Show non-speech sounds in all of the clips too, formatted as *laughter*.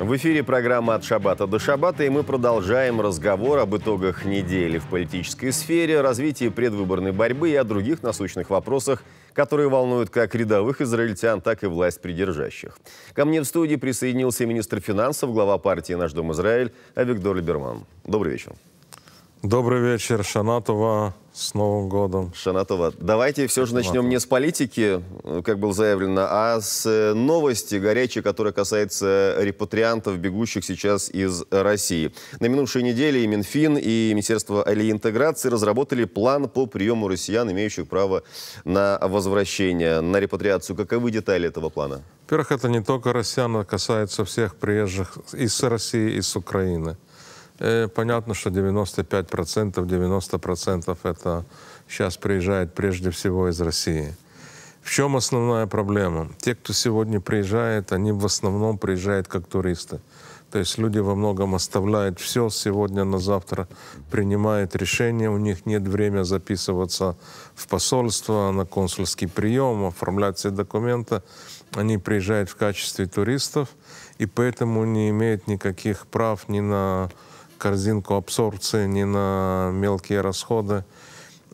В эфире программа «От шабата до шабата», и мы продолжаем разговор об итогах недели в политической сфере, развитии предвыборной борьбы и о других насущных вопросах, которые волнуют как рядовых израильтян, так и власть придержащих. Ко мне в студии присоединился министр финансов, глава партии «Наш дом Израиль» Авигдор Либерман. Добрый вечер. Добрый вечер, Шанатова. С Новым годом. Шанатова, давайте все же начнем Шанатова. не с политики, как было заявлено, а с э, новости горячей, которая касается репатриантов, бегущих сейчас из России. На минувшей неделе и Минфин, и Министерство реинтеграции разработали план по приему россиян, имеющих право на возвращение, на репатриацию. Каковы детали этого плана? Во-первых, это не только россиян, а касается всех приезжих из России, из Украины. Э, понятно, что 95%, 90% это сейчас приезжает прежде всего из России. В чем основная проблема? Те, кто сегодня приезжает, они в основном приезжают как туристы. То есть люди во многом оставляют все сегодня на завтра, принимают решения, у них нет времени записываться в посольство, на консульский прием, оформлять все документы. Они приезжают в качестве туристов, и поэтому не имеют никаких прав ни на корзинку абсорбции, ни на мелкие расходы.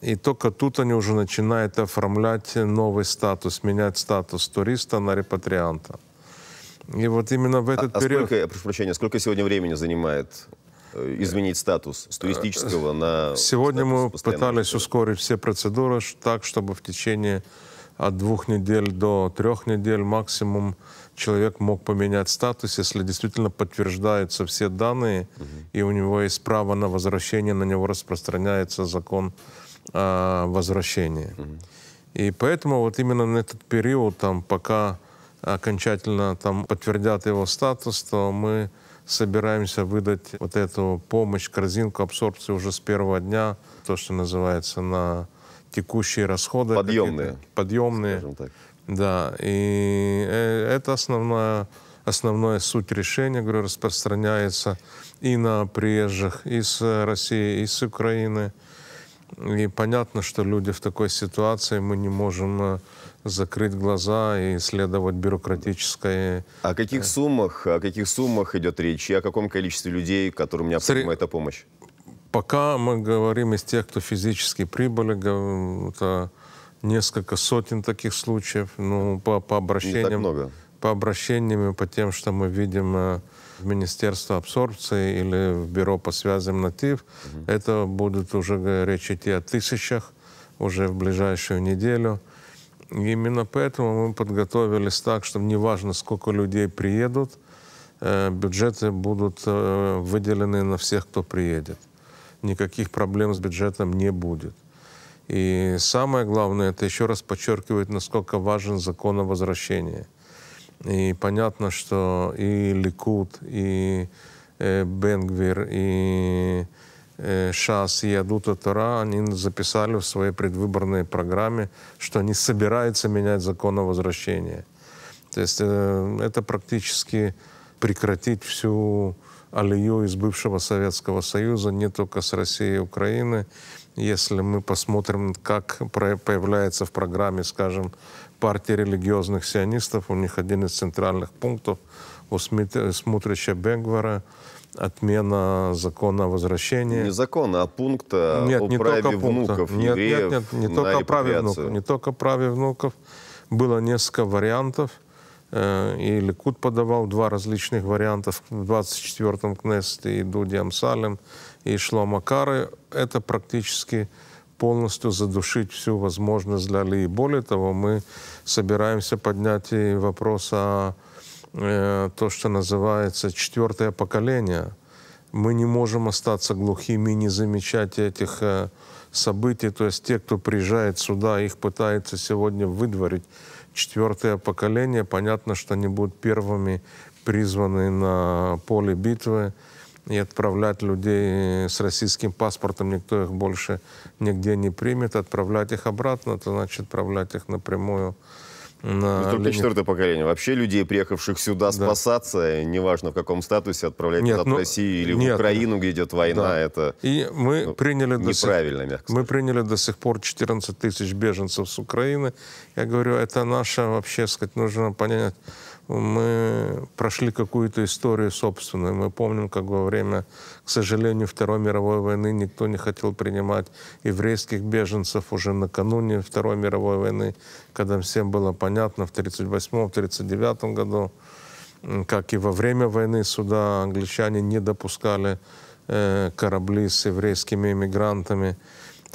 И только тут они уже начинают оформлять новый статус, менять статус туриста на репатрианта. И вот именно в а, этот а, период... А сколько, прошу прощения, сколько сегодня времени занимает э, изменить статус с туристического на... Сегодня мы пытались жителя. ускорить все процедуры так, чтобы в течение от двух недель до трех недель максимум человек мог поменять статус, если действительно подтверждаются все данные, угу. и у него есть право на возвращение, на него распространяется закон э, возвращения. Угу. И поэтому вот именно на этот период, там, пока окончательно там, подтвердят его статус, то мы собираемся выдать вот эту помощь, корзинку абсорбции уже с первого дня, то, что называется, на текущие расходы. Подъемные. Подъемные. Да, и э, это основная, основная суть решения, говорю, распространяется и на приезжих из э, России, из Украины. И понятно, что люди в такой ситуации, мы не можем э, закрыть глаза и следовать бюрократической... О каких суммах, о каких суммах идет речь и о каком количестве людей, которым необходима Сре... эта помощь? Пока мы говорим из тех, кто физически прибыли, это несколько сотен таких случаев. Ну, по, по обращениям... много. По обращениям и по тем, что мы видим э, в Министерство абсорбции или в Бюро по связям натив, угу. это будет уже речь идти о тысячах уже в ближайшую неделю. И именно поэтому мы подготовились так, что неважно, сколько людей приедут, э, бюджеты будут э, выделены на всех, кто приедет. Никаких проблем с бюджетом не будет. И самое главное, это еще раз подчеркивает, насколько важен закон о возвращении. И понятно, что и Ликут, и э, Бенгвир, и э, Шас, и Адута Тора, они записали в своей предвыборной программе, что они собираются менять закон о возвращении. То есть э, это практически прекратить всю алию из бывшего Советского Союза, не только с Россией и Украины, если мы посмотрим, как появляется в программе, скажем, партия религиозных сионистов, у них один из центральных пунктов у Смутрича Бенгвара отмена закона о возвращении. Не закона, а пункта нет, о не праве только пункта. внуков нет, нет, нет, не только праве внуков. Не только праве внуков. Было несколько вариантов. Э, и Ликут подавал два различных варианта в 24-м Кнессете и Дуди Амсалем и Шлома Кары, это практически полностью задушить всю возможность для Ли. Более того, мы собираемся поднять и вопрос о э, то, что называется четвертое поколение. Мы не можем остаться глухими, не замечать этих э, событий. То есть те, кто приезжает сюда, их пытаются сегодня выдворить. Четвертое поколение, понятно, что они будут первыми призваны на поле битвы и отправлять людей с российским паспортом, никто их больше нигде не примет, отправлять их обратно, это значит отправлять их напрямую на ну, Только линии... четвертое поколение. Вообще людей, приехавших сюда да. спасаться, неважно в каком статусе, отправлять нет, от ну, России или нет, в Украину, где идет война, да. это И мы ну, приняли неправильно, сих, мягко сказать. Мы приняли до сих пор 14 тысяч беженцев с Украины. Я говорю, это наша вообще, сказать, нужно понять мы прошли какую-то историю собственную. Мы помним, как во время, к сожалению, Второй мировой войны никто не хотел принимать еврейских беженцев уже накануне Второй мировой войны, когда всем было понятно в 1938-1939 году, как и во время войны сюда англичане не допускали э, корабли с еврейскими иммигрантами.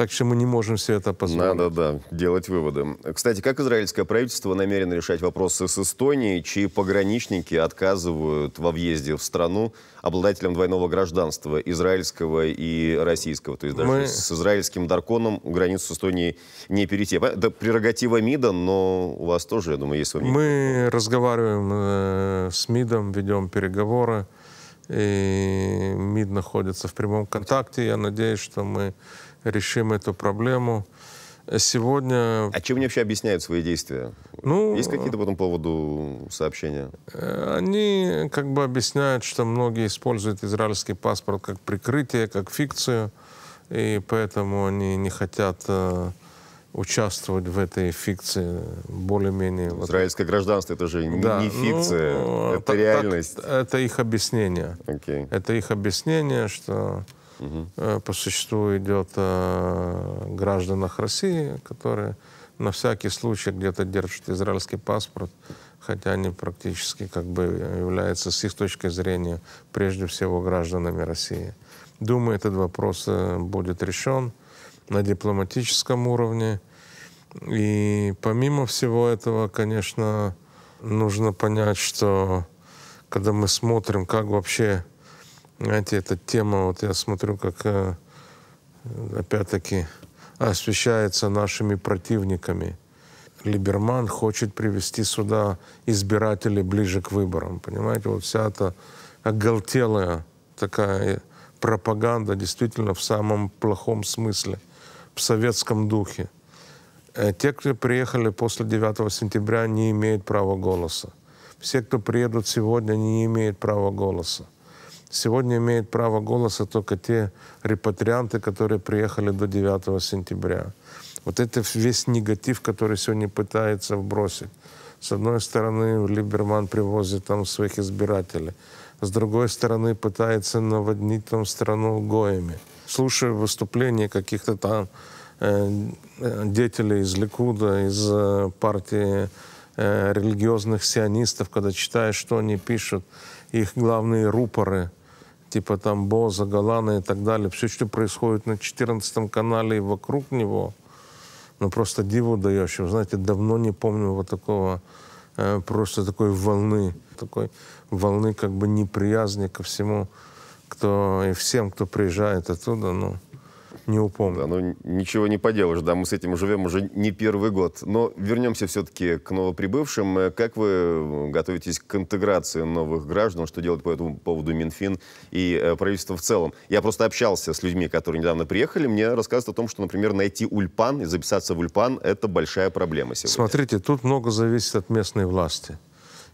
Так что мы не можем все это позволить. Надо, да, делать выводы. Кстати, как израильское правительство намерено решать вопросы с Эстонией, чьи пограничники отказывают во въезде в страну обладателям двойного гражданства, израильского и российского? То есть даже мы... с израильским дарконом границу с Эстонией не перейти. Это прерогатива МИДа, но у вас тоже, я думаю, есть свое Мы разговариваем э, с МИДом, ведем переговоры и МИД находится в прямом контакте. Я надеюсь, что мы решим эту проблему. Сегодня... А чем они вообще объясняют свои действия? Ну, Есть какие-то по этому поводу сообщения? Э, они как бы объясняют, что многие используют израильский паспорт как прикрытие, как фикцию, и поэтому они не хотят э, участвовать в этой фикции более-менее. Израильское гражданство это же не, да, не ну, фикция, ну, это так, реальность. Так, это их объяснение. Okay. Это их объяснение, что угу. по существу идет о э, гражданах России, которые на всякий случай где-то держат израильский паспорт, хотя они практически как бы являются с их точки зрения прежде всего гражданами России. Думаю, этот вопрос э, будет решен на дипломатическом уровне. И помимо всего этого, конечно, нужно понять, что когда мы смотрим, как вообще знаете, эта тема, вот я смотрю, как э, опять-таки освещается нашими противниками. Либерман хочет привести сюда избирателей ближе к выборам. Понимаете, вот вся эта оголтелая такая пропаганда действительно в самом плохом смысле, в советском духе. Э, те, кто приехали после 9 сентября, не имеют права голоса. Все, кто приедут сегодня, не имеют права голоса. Сегодня имеют право голоса только те репатрианты, которые приехали до 9 сентября. Вот это весь негатив, который сегодня пытается вбросить. С одной стороны, Либерман привозит там своих избирателей. С другой стороны, пытается наводнить там страну гоями. Слушаю выступления каких-то там э, деятелей из Ликуда, из э, партии э, религиозных сионистов, когда читаю, что они пишут, их главные рупоры – типа там Боза, Голана и так далее, все, что происходит на 14 канале и вокруг него, ну просто диву даешь. Вы знаете, давно не помню вот такого, э, просто такой волны, такой волны как бы неприязни ко всему, кто и всем, кто приезжает оттуда, ну не упомню. Да, ну ничего не поделаешь, да, мы с этим живем уже не первый год. Но вернемся все-таки к новоприбывшим. Э, как вы э, готовитесь к интеграции новых граждан? Что делать по этому поводу Минфин и э, правительство в целом? Я просто общался с людьми, которые недавно приехали. Мне рассказывают о том, что, например, найти ульпан и записаться в ульпан – это большая проблема сегодня. Смотрите, тут много зависит от местной власти.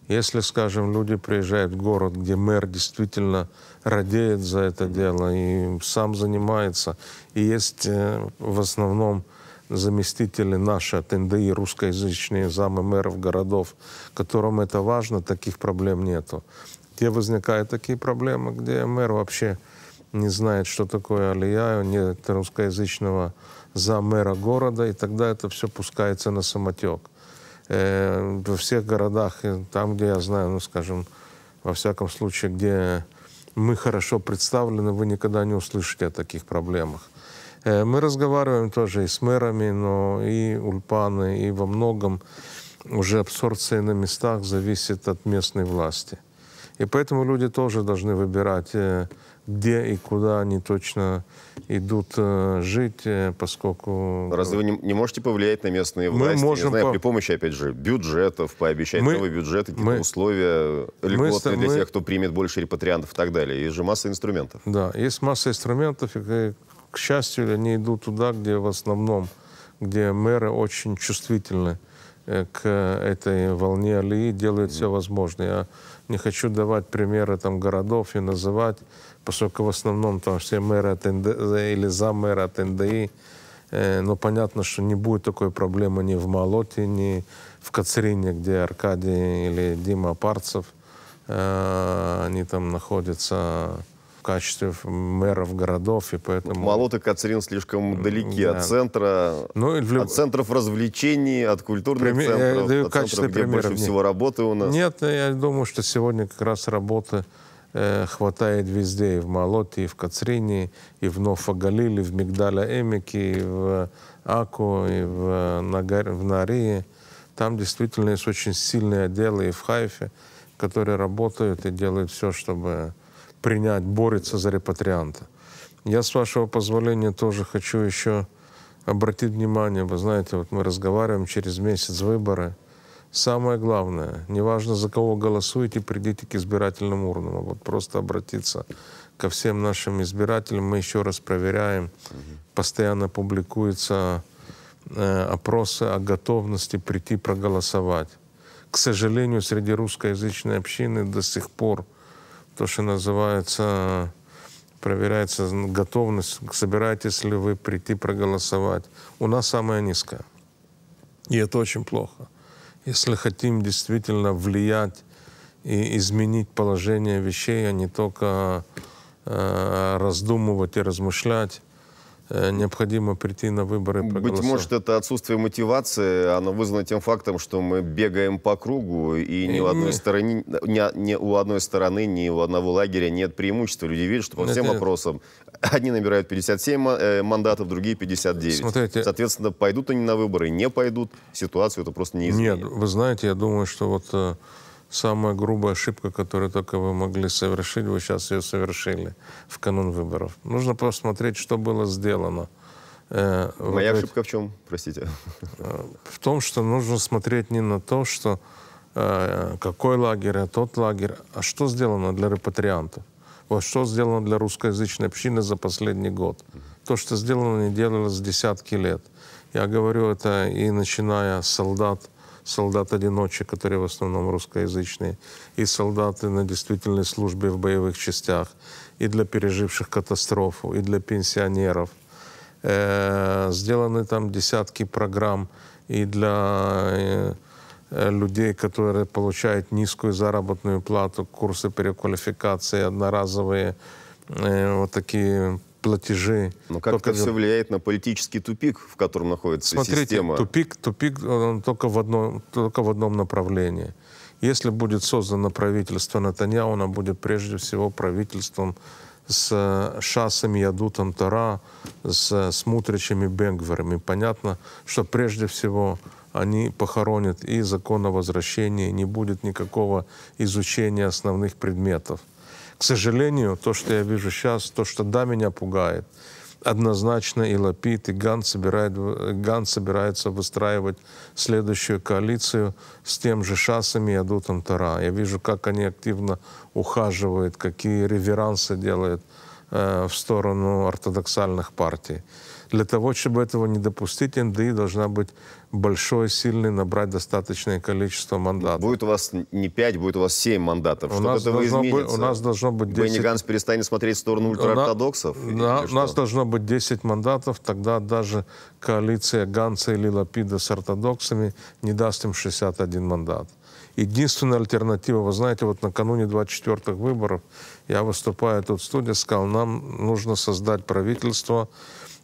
Если, скажем, люди приезжают в город, где мэр действительно радеет за это дело и сам занимается, и есть э, в основном заместители наши от НДИ, русскоязычные замы мэров городов, которым это важно, таких проблем нету. Где возникают такие проблемы, где мэр вообще не знает, что такое алия, нет русскоязычного за мэра города, и тогда это все пускается на самотек э, во всех городах, э, там, где я знаю, ну, скажем, во всяком случае, где мы хорошо представлены, вы никогда не услышите о таких проблемах. Э, мы разговариваем тоже и с мэрами, но и Ульпаны, и во многом уже абсорбция на местах зависит от местной власти. И поэтому люди тоже должны выбирать, э, где и куда они точно идут э, жить, э, поскольку... Разве вы не, не можете повлиять на местные власти, мы можем не знаю, по... при помощи, опять же, бюджетов, пообещать мы... новые бюджеты, какие-то мы... условия льготные мы... для тех, кто примет больше репатриантов и так далее? Есть же масса инструментов. Да, есть масса инструментов, и, к счастью, они идут туда, где в основном, где мэры очень чувствительны Э, к этой волне Алии делают все возможное. Я не хочу давать примеры там городов и называть, поскольку в основном там все мэры от НД... или за мэры от НДИ, э, но понятно, что не будет такой проблемы ни в Молоте, ни в Кацерине, где Аркадий или Дима Парцев, э, они там находятся качестве мэров городов, и поэтому... Малот и Кацрин слишком далеки да. от центра, ну, люб... от центров развлечений, от культурных Преми... Э, центров, да, от центров, где больше нет. всего работы у нас. Нет, ну, я думаю, что сегодня как раз работы э, хватает везде, и в Малоте, и в Кацрине, и в Нофа-Галиле, в Мигдаля-Эмике, и в Аку, и в, э, Нагар... в Нарии. Там действительно есть очень сильные отделы и в Хайфе, которые работают и делают все, чтобы принять, борется за репатрианта. Я, с вашего позволения, тоже хочу еще обратить внимание, вы знаете, вот мы разговариваем через месяц выборы. Самое главное, неважно за кого голосуете, придите к избирательным урнам. А вот просто обратиться ко всем нашим избирателям. Мы еще раз проверяем. Постоянно публикуются э, опросы о готовности прийти проголосовать. К сожалению, среди русскоязычной общины до сих пор – то, что называется, проверяется готовность, собираетесь ли вы прийти проголосовать. У нас самая низкая. И это очень плохо. Если хотим действительно влиять и изменить положение вещей, а не только э, раздумывать и размышлять, Э, необходимо прийти на выборы. Быть может, это отсутствие мотивации, оно вызвано тем фактом, что мы бегаем по кругу, и, и ни, э, у одной стороны, ни, ни у одной стороны, ни у одного лагеря нет преимущества. Люди видят, что по всем это... вопросам *laughs* одни набирают 57 э, мандатов, другие 59. Смотрите... Соответственно, пойдут они на выборы, не пойдут, ситуацию это просто не изменит. Нет, вы знаете, я думаю, что вот самая грубая ошибка, которую только вы могли совершить, вы сейчас ее совершили в канун выборов. Нужно посмотреть, что было сделано. Э, Моя вот ошибка в чем, простите? Э, в том, что нужно смотреть не на то, что э, какой лагерь, а тот лагерь, а что сделано для репатриантов. Вот что сделано для русскоязычной общины за последний год. То, что сделано, не делалось десятки лет. Я говорю это и начиная с солдат солдат-одиночек, которые в основном русскоязычные, и солдаты на действительной службе в боевых частях, и для переживших катастрофу, и для пенсионеров. Э, сделаны там десятки программ и для э, э, людей, которые получают низкую заработную плату, курсы переквалификации, одноразовые вот такие платежи. Но как только... это все влияет на политический тупик, в котором находится Смотрите, система? тупик, тупик он э, только, в одном, только в одном направлении. Если будет создано правительство Натаньяу, оно будет прежде всего правительством с э, Шасом Ядутом Тара, с э, Смутричами Бенгверами. Понятно, что прежде всего они похоронят и закон о возвращении, не будет никакого изучения основных предметов. К сожалению, то, что я вижу сейчас, то, что да, меня пугает, однозначно и Лапид, и Ган, собирает, Ган собирается выстраивать следующую коалицию с тем же Шасами и Адутом Тара. Я вижу, как они активно ухаживают, какие реверансы делают э, в сторону ортодоксальных партий. Для того, чтобы этого не допустить, НДИ должна быть большой, сильный, набрать достаточное количество мандатов. Будет у вас не 5, будет у вас 7 мандатов. у нас этого изменится. Быть, у нас должно быть 10... Бенни Ганс перестанет смотреть в сторону ультраортодоксов? На, на, у нас должно быть 10 мандатов, тогда даже коалиция Ганса или Лапида с ортодоксами не даст им 61 мандат. Единственная альтернатива, вы знаете, вот накануне 24-х выборов я выступаю тут в студии, сказал, нам нужно создать правительство,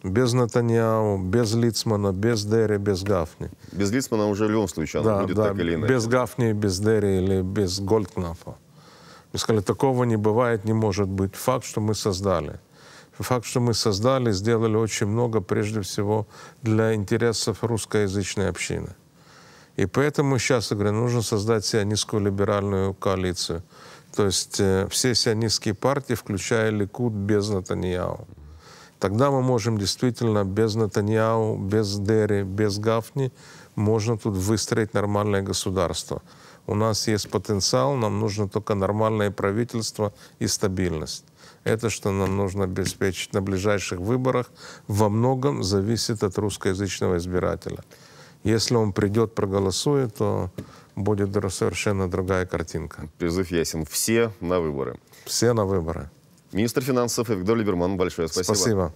без Натаньяу, без Лицмана, без Дерри, без Гафни. Без Лицмана уже в любом случае она да, будет да, так или иначе. Без Гафни, без Дерри или без Гольдкнафа. Мы сказали, такого не бывает, не может быть. Факт, что мы создали. Факт, что мы создали, сделали очень много, прежде всего, для интересов русскоязычной общины. И поэтому сейчас, я говорю, нужно создать сионистскую либеральную коалицию. То есть э, все сионистские партии, включая Ликуд без Натаньяу. Тогда мы можем действительно без Натаньяу, без Дерри, без Гафни можно тут выстроить нормальное государство. У нас есть потенциал, нам нужно только нормальное правительство и стабильность. Это, что нам нужно обеспечить на ближайших выборах, во многом зависит от русскоязычного избирателя. Если он придет, проголосует, то будет совершенно другая картинка. Призыв ясен. Все на выборы. Все на выборы. Министр финансов Виктор Либерман, большое спасибо. Спасибо.